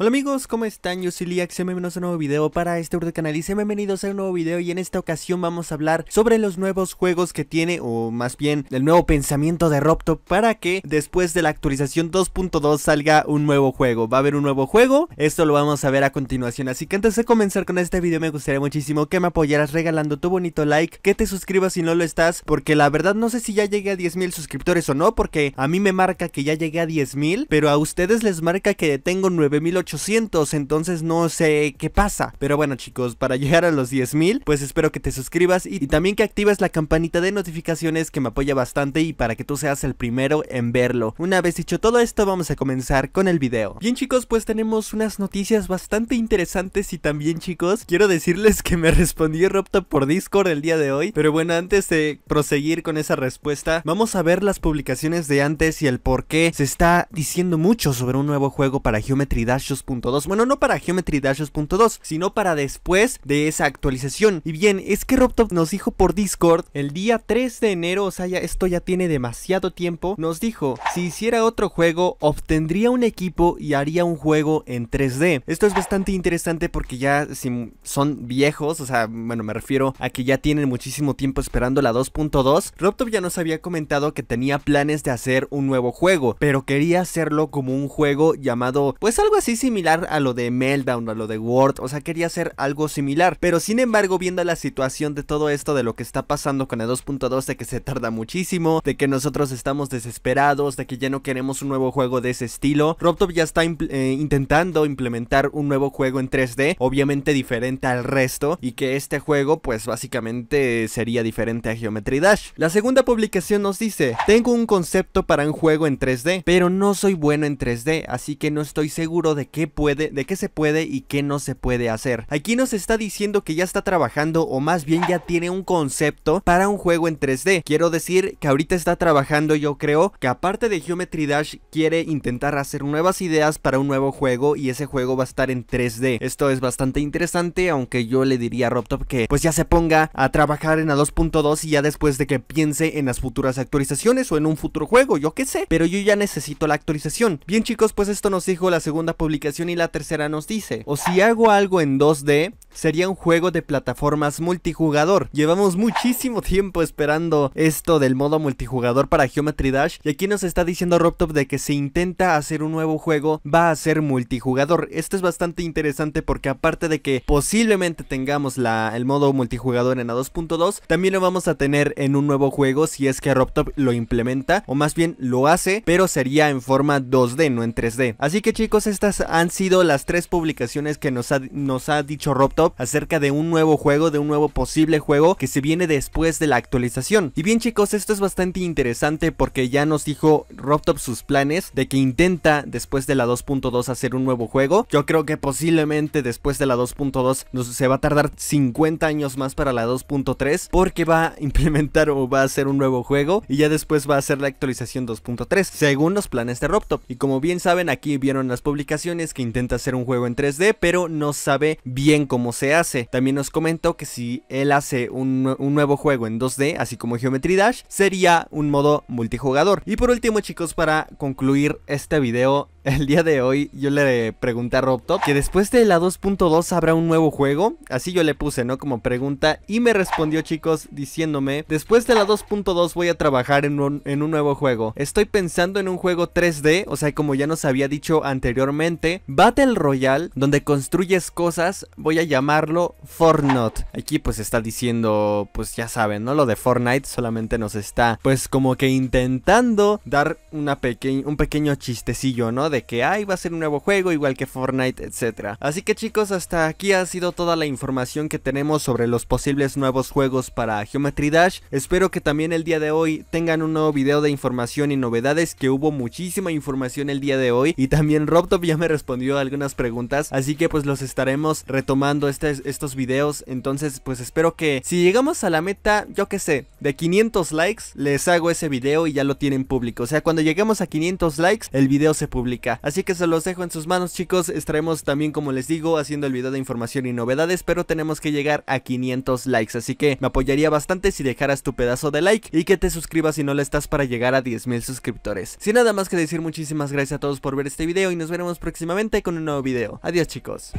Hola amigos, ¿cómo están? Yo soy Liax, bienvenidos a un nuevo video para este de canal y sean bienvenidos a un nuevo video y en esta ocasión vamos a hablar sobre los nuevos juegos que tiene o más bien el nuevo pensamiento de Robtop para que después de la actualización 2.2 salga un nuevo juego. Va a haber un nuevo juego, esto lo vamos a ver a continuación, así que antes de comenzar con este video me gustaría muchísimo que me apoyaras regalando tu bonito like, que te suscribas si no lo estás, porque la verdad no sé si ya llegué a 10.000 suscriptores o no, porque a mí me marca que ya llegué a 10.000, pero a ustedes les marca que tengo 9.800 800, entonces no sé qué pasa. Pero bueno chicos, para llegar a los 10.000, pues espero que te suscribas y, también que actives la campanita de notificaciones que me apoya bastante y para que tú seas el primero en verlo. Una vez dicho todo esto, vamos a comenzar con el video. Bien chicos, pues tenemos unas noticias bastante interesantes y también chicos, quiero decirles que me respondió Ropta por Discord el día de hoy. Pero bueno, antes de proseguir con esa respuesta, vamos a ver las publicaciones de antes y el por qué se está diciendo mucho sobre un nuevo juego para Geometry Dash bueno, no para Geometry Dash 2.2, sino para después de esa actualización. Y bien, es que Robtop nos dijo por Discord el día 3 de enero, o sea, ya esto ya tiene demasiado tiempo, nos dijo, si hiciera otro juego, obtendría un equipo y haría un juego en 3D. Esto es bastante interesante porque ya si son viejos, o sea, bueno, me refiero a que ya tienen muchísimo tiempo esperando la 2.2. Robtop ya nos había comentado que tenía planes de hacer un nuevo juego, pero quería hacerlo como un juego llamado, pues algo así sí similar a lo de Meltdown, a lo de Word, o sea, quería hacer algo similar. Pero sin embargo, viendo la situación de todo esto, de lo que está pasando con el 2.2, de que se tarda muchísimo, de que nosotros estamos desesperados, de que ya no queremos un nuevo juego de ese estilo, Robtop ya está eh, intentando implementar un nuevo juego en 3D, obviamente diferente al resto, y que este juego, pues básicamente sería diferente a Geometry Dash. La segunda publicación nos dice, tengo un concepto para un juego en 3D, pero no soy bueno en 3D, así que no estoy seguro de que qué puede, de qué se puede y qué no se puede hacer. Aquí nos está diciendo que ya está trabajando o más bien ya tiene un concepto para un juego en 3D. Quiero decir que ahorita está trabajando yo creo que aparte de Geometry Dash quiere intentar hacer nuevas ideas para un nuevo juego y ese juego va a estar en 3D. Esto es bastante interesante aunque yo le diría a RobTop que pues ya se ponga a trabajar en la 2.2 y ya después de que piense en las futuras actualizaciones o en un futuro juego, yo qué sé. Pero yo ya necesito la actualización. Bien chicos, pues esto nos dijo la segunda publicación y la tercera nos dice. O si hago algo en 2D, sería un juego de plataformas multijugador. Llevamos muchísimo tiempo esperando esto del modo multijugador para Geometry Dash y aquí nos está diciendo Robtop de que si intenta hacer un nuevo juego va a ser multijugador. Esto es bastante interesante porque aparte de que posiblemente tengamos la, el modo multijugador en la 2.2, también lo vamos a tener en un nuevo juego si es que Robtop lo implementa o más bien lo hace, pero sería en forma 2D, no en 3D. Así que chicos, estas han sido las tres publicaciones que nos nos ha dicho Robtop acerca de un nuevo juego, de un nuevo posible juego que se viene después de la actualización. Y bien chicos, esto es bastante interesante porque ya nos dijo Robtop sus planes de que intenta después de la 2.2 hacer un nuevo juego. Yo creo que posiblemente después de la 2.2 se va a tardar 50 años más para la 2.3 porque va a implementar o va a hacer un nuevo juego y ya después va a hacer la actualización 2.3 según los planes de Robtop. Y como bien saben aquí vieron las publicaciones que intenta hacer un juego en 3D pero no sabe bien cómo se hace. También nos comentó que si él hace un, un nuevo juego en 2D, así como Geometry Dash, sería un modo multijugador. Y por último chicos, para concluir este video, el día de hoy yo le pregunté a RobTop que después de la 2.2 habrá un nuevo juego. Así yo le puse, ¿no? Como pregunta. Y me respondió, chicos, diciéndome: Después de la 2.2 voy a trabajar en un, nuevo juego. Estoy pensando en un juego 3D, o sea, como ya nos había dicho anteriormente, Battle Royale, donde construyes cosas. Voy a llamarlo Fortnite. Aquí, pues está diciendo, pues ya saben, ¿no? Lo de Fortnite solamente nos está, pues como que intentando dar una un pequeño chistecillo, ¿no? De que ahí va a ser un nuevo juego igual que Fortnite, etcétera. Así que chicos, hasta aquí ha sido toda la información que tenemos sobre los posibles nuevos juegos para Geometry Dash. Espero que también el día de hoy tengan un nuevo video de información y novedades que hubo muchísima información el día de hoy y también RobTop ya me respondió algunas preguntas, así que pues los estaremos retomando este, estos videos, entonces pues espero que si llegamos a la meta, yo que sé, de 500 likes, les hago ese video y ya lo tienen público, o sea cuando lleguemos a 500 likes el video se publica Así que se los dejo en sus manos chicos, estaremos también como les digo haciendo el video de información y novedades, pero tenemos que llegar a 500 likes, así que me apoyaría bastante si dejaras tu pedazo de like y que te suscribas si no lo estás para llegar a 10.000 suscriptores. Sin nada más que decir, muchísimas gracias a todos por ver este video y nos veremos próximamente con un nuevo video. Adiós chicos.